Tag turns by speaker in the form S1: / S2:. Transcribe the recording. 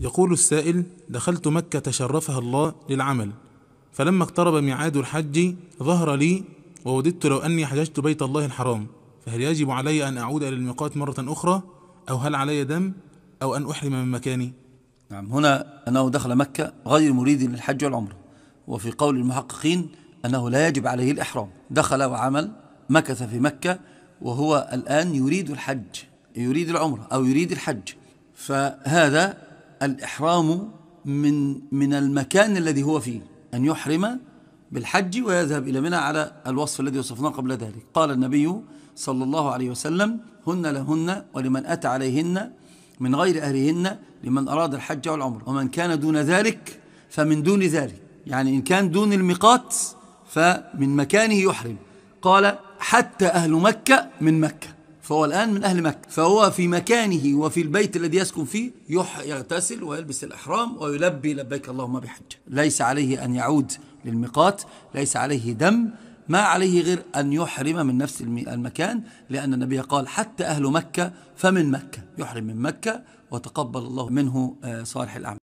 S1: يقول السائل دخلت مكة تشرفها الله للعمل فلما اقترب ميعاد الحج ظهر لي ووددت لو أني حججت بيت الله الحرام فهل يجب علي أن أعود إلى الميقات مرة أخرى أو هل علي دم أو أن أحرم من مكاني نعم هنا أنه دخل مكة غير مريد
S2: للحج والعمرة وفي قول المحققين أنه لا يجب عليه الإحرام دخل وعمل مكث في مكة وهو الآن يريد الحج يريد العمرة أو يريد الحج فهذا الإحرام من من المكان الذي هو فيه أن يحرم بالحج ويذهب إلى منى على الوصف الذي وصفناه قبل ذلك قال النبي صلى الله عليه وسلم هن لهن ولمن أتى عليهن من غير أهلهن لمن أراد الحج والعمر ومن كان دون ذلك فمن دون ذلك يعني إن كان دون الميقات فمن مكانه يحرم قال حتى أهل مكة من مكة فهو الآن من أهل مكة فهو في مكانه وفي البيت الذي يسكن فيه يغتسل ويلبس الإحرام ويلبي لبيك اللهم بحج ليس عليه أن يعود للميقات ليس عليه دم ما عليه غير أن يحرم من نفس المكان لأن النبي قال حتى أهل مكة فمن مكة يحرم من مكة وتقبل الله منه آه، صالح الأعمال